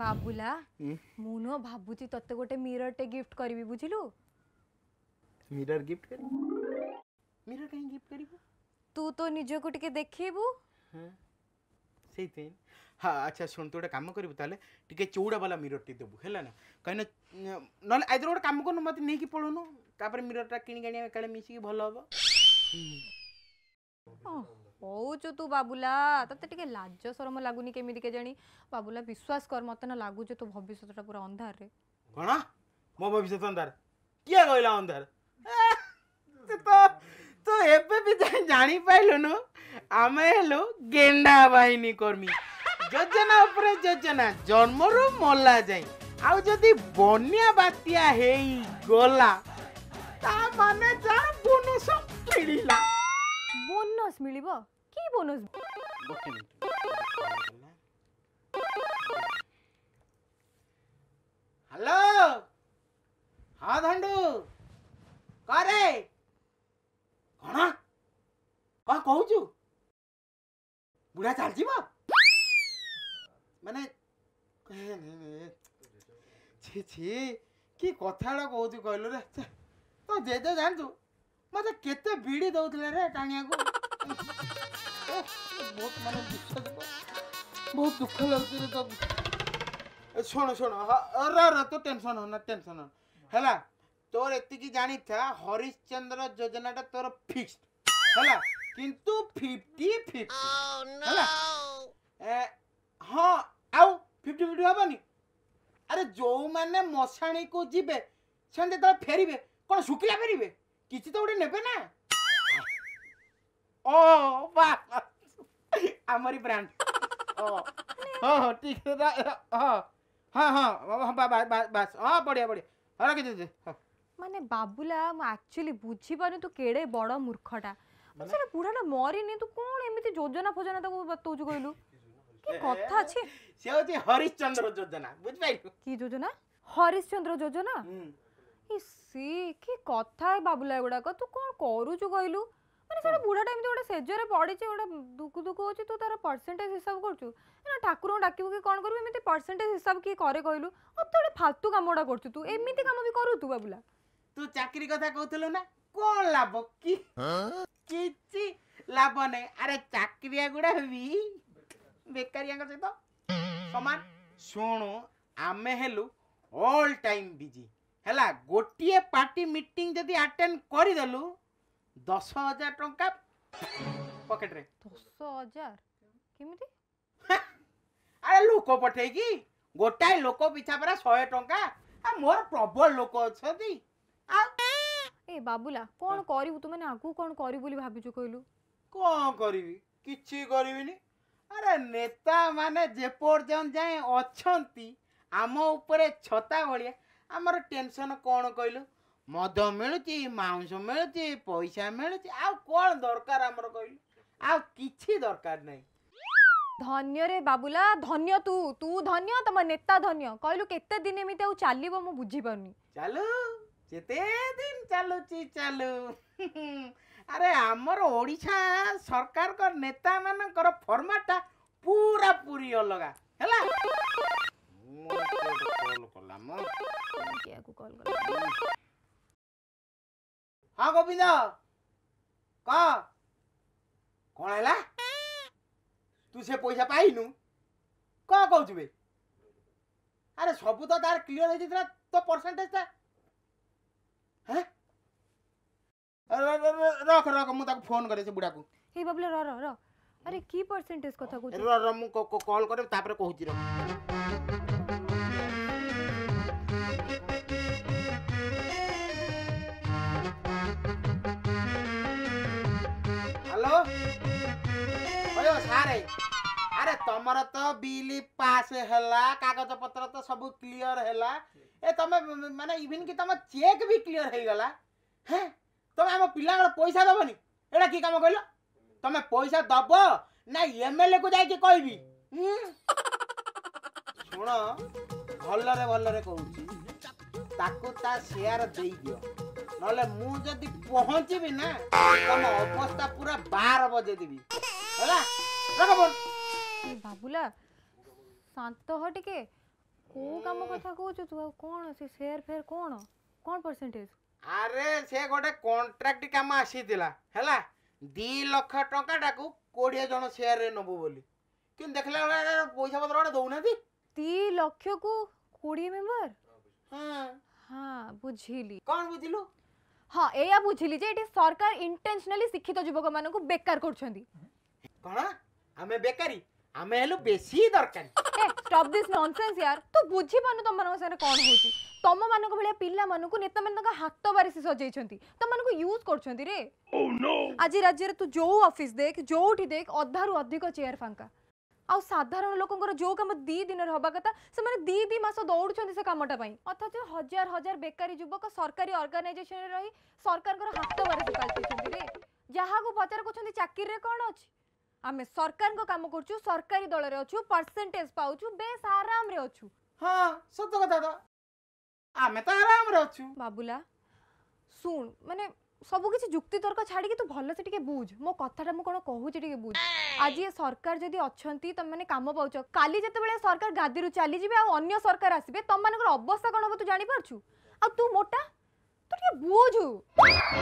ବାବୁଲା ମୁଁ ନୁହଁ ଭାବୁଛି ତତେ ଗୋଟେ ମିରରଟେ ଗିଫ୍ଟ କରିବି ବୁଝିଲୁ ମିରର ଗିଫ୍ଟ କରିବୁ ମିରର କାହିଁ ଗିଫ୍ଟ କରିବୁ ତୁ ତୋ ନିଜକୁ ଟିକେ ଦେଖେଇବୁ ସେଇଥିପାଇଁ ହଁ ଆଚ୍ଛା ଶୁଣ ତୁ ଗୋଟେ କାମ କରିବୁ ତାହେଲେ ଟିକେ ଚଉଡ଼ା ବାଲା ମିରରଟି ଦେବୁ ହେଲା ନା କାହିଁକିନା ନହେଲେ ଆଇଦର ଗୋଟେ କାମ କରୁନୁ ମୋତେ ନେଇକି ପଳଉନୁ ତାପରେ ମିରରଟା କିଣିକି ଆଣିବା କାଳେ ମିଶିକି ଭଲ ହବ କହୁଛୁ ତୁ ବାବୁଲା ତତେ ଟିକେ ଲାଜ ସରମ ଲାଗୁନି କେମିତି କେଜାଣି ବାବୁଲା ବିଶ୍ୱାସ କର ମତେ ନା ଲାଗୁଛି ତୋ ଭବିଷ୍ୟତଟା ପୁରା ଅନ୍ଧାରରେ କ'ଣ ମୋ ଭବିଷ୍ୟତ ଅନ୍ଧାର କିଏ କହିଲା ଅନ୍ଧାର ତୁ ଏବେ ବି ଜାଣିପାରିଲୁନୁ ଆମେ ହେଲୁ ଗେଣ୍ଡା ବାହିନୀ କର୍ମୀ ଯୋଜନା ଉପରେ ଯୋଜନା ଜନ୍ମରୁ ମଲା ଯାଏ ଆଉ ଯଦି ବନ୍ୟା ବାତ୍ୟା ହେଇଗଲା ତା ମାନେ ଯାହା ବୋନସ ମିଳିଲା ବୋନସ ମିଳିବ বোনস হ্যালো হ্যাঁ ধন্ডু করে কোণ কଣ କହୁଛୁ ବୁଢ଼ା ଚାଲିଯିବ ମାନେ ଛି ଛି କି କଥାଟା କହୁଛୁ କହିଲୁ ରେ ତ ଜେଜେ ଜାଣିଛୁ ମୋତେ କେତେ ବିଡ଼ି ଦେଉଥିଲେ ରେ ଟାଣିବାକୁ ବହୁତ ମାନେ ବିଶ୍ୱାସ ବହୁତ ଦୁଃଖ ଲାଗୁଛି ରେ ତ ଶୁଣ ଶୁଣ ର ର ତୋ ଟେନସନ୍ ହନା ଟେନସନ୍ ହନା ହେଲା তোর এতিকি জানিথা হরিশ্চন্দ্র যোজনাটা তোর ফিক্সড হলা কিন্তু 50 50 হলা হ্যাঁ আউ 50 50 হবনি আরে যৌ মানে মশাণী কো জিবে সেন যেতলে ফেরিবে কোন শুকিলা ফেরিবে কিছু তো ওটা নেবে না ও বাহ আমারই ব্র্যান্ড ও হ্যাঁ ঠিক হ্যাঁ হ্যাঁ হ্যাঁ বাস হ্যাঁ বঢ়িয়া বঢ়িয়া হ্যাঁ রাখি দিদি মানে বাবুলা মু অ্যাকচুয়ালি বুঝি পারু তো কেড়ে বড় মূর্খটা মানে? সেটা বুড়াটা মরিনি তু কোন এমিতি যোজনা ফোজনা তাকে বতৌছু কইলু কি কথা আছে সে হচ্ছে হরিশ্চন্দ্র যোজনা বুঝ পাইলু কি যোজনা হরিশ্চন্দ্র যোজনা হুম সি কি কথা বাবুলা এগুড়াক তু কোন করুছু কইলু ମାନେ ସେଟା ବୁଢ଼ାଟା ଏମିତି ଗୋଟେ ସେଜରେ ପଡ଼ିଛି ଗୋଟେ ଦୁକୁ ଦୁକୁ ହେଉଛି ତୁ ତାର ପରସେଣ୍ଟେଜ ହିସାବ କରୁଛୁ ନା ଠାକୁରଙ୍କୁ ଡାକିବୁ କି କ'ଣ କରିବୁ ଏମିତି ପରସେଣ୍ଟେଜ ହିସାବ କିଏ କରେ କହିଲୁ ଆଉ ତୁ ଗୋଟେ ଫାଲତୁ କାମ ଗୁଡ଼ା କରୁଛୁ ତୁ ଏମିତି କାମ ବି କରୁ ତୁ ବାବୁଲା ତୁ ଚାକିରି କଥା କହୁଥିଲୁ ନା କ'ଣ ଲାଭ କି କିଛି ଲାଭ ନାହିଁ ଆରେ ଚାକିରିଆ ଗୁଡ଼ା ବି ବେକାରିଆଙ୍କ ସହିତ ସମାନ ଶୁଣୁ ଆମେ ହେଲୁ ଅଲ୍ ଟାଇମ୍ ବିଜି ହେଲା ଗୋଟିଏ ପାର୍ଟି ମିଟିଂ ଯଦି ଆଟେଣ୍ଡ କରିଦେଲୁ দশ হাজার টঙ্কা পকেটরে দশ হাজার কেমিতি আরে লোক পঠাইকি গোটাଏ লোক পিছা পরা শহে টঙ্কা আর মোর প্রবল লোক অছন্তি এ বাবুলা কোন করিবু তুমি না আগু কোন করিবু বলি ভাবিছো কইলু কোন করিবি কিছি করিবিনি আরে নেতা মানে যে পর্যন্ত যায় অছন্তি ଆମ ଉପରେ ଛତା ଭଳିଆ ଆମର ଟେନସନ୍ କ'ଣ କହିଲୁ ମଦ ମିଳୁଛି ମାଂସ ମିଳୁଛି ପଇସା ମିଳୁଛି ଆଉ କ'ଣ ଦରକାର ଆମର କହିଲୁ ଆଉ କିଛି ଦରକାର ନାହିଁ ଧନ୍ୟରେ ବାବୁଲା ଧନ୍ୟ ତୁ ତୁ ଧନ୍ୟ ତମ ନେତା ଧନ୍ୟ କହିଲୁ କେତେ ଦିନ ଏମିତି ଆଉ ଚାଲିବ ମୁଁ ବୁଝିପାରୁନି ଚାଲୁ ଯେତେ ଦିନ ଚାଲୁଛି ଚାଲୁ ଆରେ ଆମର ଓଡ଼ିଶା ସରକାରଙ୍କ ନେତାମାନଙ୍କର ଫର୍ମାଟଟା ପୁରା ପୁରୀ ଅଲଗା ହେଲା କଲ୍ କଲା ମ କଲ୍ କଲା ହଁ ଗୋବିନ୍ଦ କହ କ'ଣ ହେଲା ତୁ ସେ ପଇସା ପାଇନୁ କ'ଣ କହୁଛୁ ବେ ଆରେ ସବୁ ତ ତାର କ୍ଲିଅର ହେଇଯାଇଥିଲା ତୋ ପରସେଣ୍ଟେଜଟା ହଁ ରଖ ରଖ ମୁଁ ତାକୁ ଫୋନ୍ କରେ ସେ ବୁଢ଼ାକୁ ହେଇ ବାବୁଲ ର ର ଆରେ କି ପରସେଣ୍ଟେଜ କଥା କହୁଛୁ ର ର ମୁଁ କଲ୍ କରେ ତାପରେ କହୁଛି ର ଆରେ ଆରେ ତମର ତ ବିଲ୍ ପାସ୍ ହେଲା କାଗଜପତ୍ର ତ ସବୁ କ୍ଲିଅର ହେଲା ଏ ତମେ ମାନେ ଇଭିନ୍ କି ତମ ଚେକ୍ ବି କ୍ଲିଅର ହେଇଗଲା ହେ ତମେ ଆମ ପିଲାଙ୍କର ପଇସା ଦେବନି ଏଇଟା କି କାମ କହିଲ ତମେ ପଇସା ଦବ ନା ଏମଏଲ୍ଏ କୁ ଯାଇକି କହିବି ଶୁଣ ଭଲରେ ଭଲରେ କହୁଛି ତାକୁ ତା ସେୟାର ଦେଇଦିଅ ନହେଲେ ମୁଁ ଯଦି ପହଞ୍ଚିବି ନା ତମ ଅବସ୍ଥା ପୁରା ବାର ବଜେଇ ଦେବି ଏ ବାବୁଲା ଶାନ୍ତ ହ ଟିକେ କୋଉ କାମ କଥା କହୁଛୁ ତୁ ଆଉ କ'ଣ ସେ ସେୟାର ଫେୟାର କ'ଣ କ'ଣ ପରସେଣ୍ଟେଜ ଆରେ ସେ ଗୋଟେ କଣ୍ଟ୍ରାକ୍ଟ କାମ ଆସିଥିଲା ହେଲା ଦି ଲକ୍ଷ ଟଙ୍କାଟାକୁ କୋଡ଼ିଏ ଜଣ ସେୟାରରେ ନେବୁ ବୋଲି କିନ୍ତୁ ଦେଖିଲା ବେଳେ ପଇସା ପତ୍ର ଗୋଟେ ଦଉନାହାନ୍ତି ଦି ଲକ୍ଷକୁ କୋଡ଼ିଏ ମେମ୍ବର ହଁ ବୁଝିଲି କ'ଣ ବୁଝିଲୁ ହଁ ଏଇଆ ବୁଝିଲି ଯେ ଏଠି ସରକାର ଇଣ୍ଟେନସନାଲି ଶିକ୍ଷିତ ଯୁବକମାନଙ୍କୁ ବେକାର କରୁଛନ୍ତି କଣ ଆମେ ବେକାରୀ ଆମେ ହେଲୁ ବେଶୀ ଦରକାରୀ ଷ୍ଟପ୍ ଦିସ୍ ନନସେନ୍ସ ୟାର ତୁ ବୁଝି ପାରୁନୁ ତମମାନଙ୍କ ସାଙ୍ଗରେ କଣ ହଉଛି ତମମାନଙ୍କ ଭଳିଆ ପିଲାମାନଙ୍କୁ ନେତାମାନେ ତାଙ୍କ ହାତ ବାରିସି ସଜେଇଛନ୍ତି ତମମାନଙ୍କୁ ୟୁଜ୍ କରୁଛନ୍ତି ରେ ଆଜି ରାଜ୍ୟରେ ତୁ ଯୋଉ ଅଫିସ୍ ଦେଖ ଯୋଉଠି ଦେଖ ଅଧାରୁ ଅଧିକ ଚେୟାର ଫାଙ୍କା ଆଉ ସାଧାରଣ ଲୋକଙ୍କର ଯୋଉ କାମ ଦି ଦିନରେ ହବା କଥା ସେମାନେ ଦି ଦି ମାସ ଦୌଡୁଛନ୍ତି ସେ କାମଟା ପାଇଁ ଅଥଚ ହଜାର ହଜାର ବେକାରୀ ଯୁବକ ସରକାରୀ ଅର୍ଗାନାଇଜେସନରେ ରହି ସରକାରଙ୍କର ହାତ ବାରିସି ପାଇଛନ୍ତି ରେ ଯାହାକୁ ପଚାର କରୁଛନ୍ତି ଚାକିରିରେ କଣ ଅଛି ଆମେ ସରକାରଙ୍କ କାମ କରୁଛୁ ସରକାରୀ ଦଳରେ ଅଛୁ ପରସେଣ୍ଟେଜ ପାଉଛୁ ବେଶ ଆରାମରେ ଅଛୁ ହଁ ସତ କଥା ତ ଆମେ ତ ଆରାମରେ ଅଛୁ ବାବୁଲା ଶୁଣ ମାନେ ସବୁ କିଛି ଯୁକ୍ତିତର୍କ ଛାଡ଼ିକି ତୁ ଭଲସେ ଟିକେ ବୁଝ ମୋ କଥାଟା ମୁଁ କ'ଣ କହୁଛି ଟିକେ ବୁଝ ଆଜି ଏ ସରକାର ଯଦି ଅଛନ୍ତି ତମେମାନେ କାମ ପାଉଛ କାଲି ଯେତେବେଳେ ସରକାର ଗାଦିରୁ ଚାଲିଯିବେ ଆଉ ଅନ୍ୟ ସରକାର ଆସିବେ ତମମାନଙ୍କର ଅବସ୍ଥା କ'ଣ ହବ ତୁ ଜାଣିପାରୁଛୁ ଆଉ ତୁ ମୋଟା ତୁ ଟିକେ ବୁଝୁ